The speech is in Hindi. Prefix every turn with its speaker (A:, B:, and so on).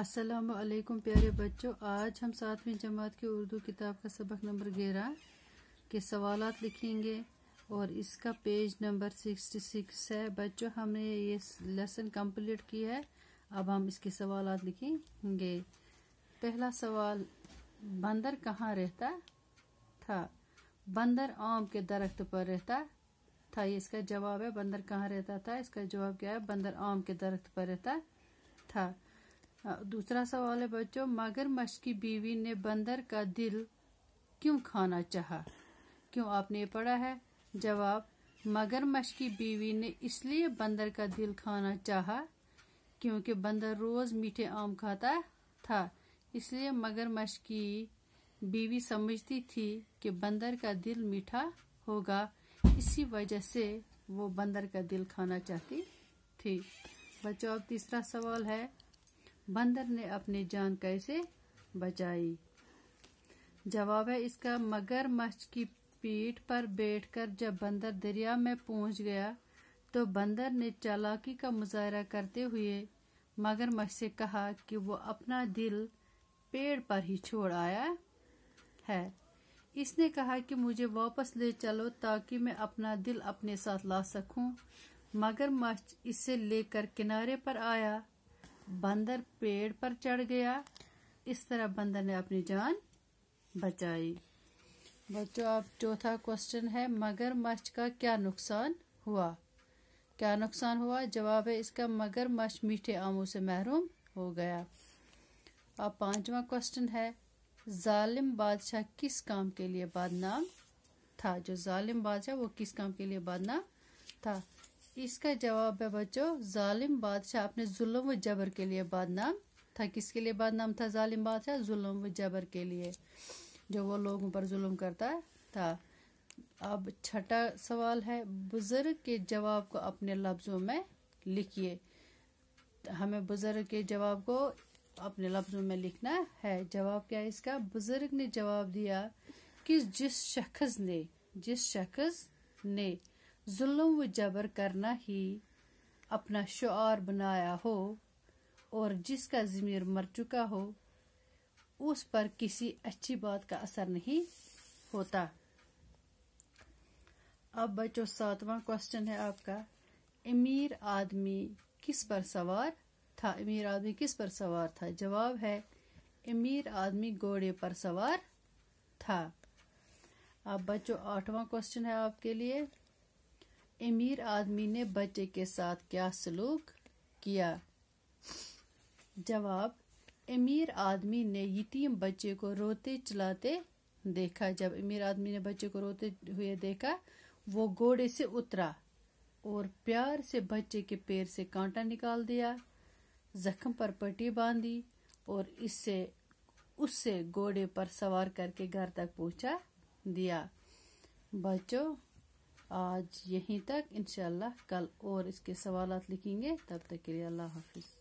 A: असलकुम प्यारे बच्चों आज हम सातवीं जमात की उर्दू किताब का सबक नंबर ग्यारह के सवालात लिखेंगे और इसका पेज नंबर सिक्सटी सिक्स है बच्चों हमने ये लेसन कम्प्लीट की है अब हम इसके सवालत लिखेंगे पहला सवाल बंदर कहाँ रहता था बंदर आम के दरख्त पर रहता था ये इसका जवाब है बंदर कहाँ रहता था इसका जवाब क्या है बंदर आम के दरख्त पर रहता था हाँ, दूसरा सवाल है बच्चों मगरमच्छ की बीवी ने बंदर का दिल क्यों खाना चाहा? क्यों आपने पढ़ा है जवाब मगरमच्छ की बीवी ने इसलिए बंदर का दिल खाना चाहा क्योंकि बंदर रोज मीठे आम खाता था इसलिए मगरमच्छ की बीवी समझती थी कि बंदर का दिल मीठा होगा इसी वजह से वो बंदर का दिल खाना चाहती थी बच्चों अब तीसरा सवाल है बंदर ने अपनी जान कैसे बचाई जवाब है इसका मगरमच्छ की पीठ पर बैठकर जब बंदर दरिया में पहुंच गया तो बंदर ने चालाकी का मुजाहरा करते हुए मगरमच्छ से कहा कि वो अपना दिल पेड़ पर ही छोड़ आया है इसने कहा कि मुझे वापस ले चलो ताकि मैं अपना दिल अपने साथ ला सकूं मगरमच्छ इसे लेकर किनारे पर आया बंदर पेड़ पर चढ़ गया इस तरह बंदर ने अपनी जान बचाई बच्चों अब चौथा क्वेश्चन है मगरमच्छ का क्या नुकसान हुआ क्या नुकसान हुआ जवाब है इसका मगरमच्छ मीठे आमों से महरूम हो गया अब पांचवा क्वेश्चन है जालिम बादशाह किस काम के लिए बदनाम था जो जालिम बादशाह वो किस काम के लिए बदनाम था इसका जवाब है बच्चों जालिम बादशाह अपने जुल्म व जबर के लिए बदनाम था किसके लिए बदनाम था जालिम बादशाह जुल्म व जबर के लिए जो वो लोगों पर जुल्म करता था अब छठा सवाल है बुजुर्ग के जवाब को अपने लफ्जों में लिखिए हमें बुजुर्ग के जवाब को अपने लफ्जों में लिखना है जवाब क्या है इसका बुजुर्ग ने जवाब दिया कि जिस शख्स ने जिस शख्स ने जुल्म व जबर करना ही अपना शुआर बनाया हो और जिसका ज़मीर मर चुका हो उस पर किसी अच्छी बात का असर नहीं होता अब बच्चों सातवां क्वेश्चन है आपका अमीर आदमी किस पर सवार था अमीर आदमी किस पर सवार था जवाब है अमीर आदमी घोड़े पर सवार था अब बच्चों आठवां क्वेश्चन है आपके लिए अमीर आदमी ने बच्चे के साथ क्या सलूक किया जवाब अमीर आदमी ने यतीम बच्चे को रोते चलाते देखा जब अमीर आदमी ने बच्चे को रोते हुए देखा वो घोड़े से उतरा और प्यार से बच्चे के पैर से कांटा निकाल दिया जख्म पर पट्टी बांधी और इससे उससे घोड़े पर सवार करके घर तक पहुंचा दिया बच्चों आज यहीं तक इनशाला कल और इसके सवाल लिखेंगे तब तक के लिए अल्लाह हाफिज़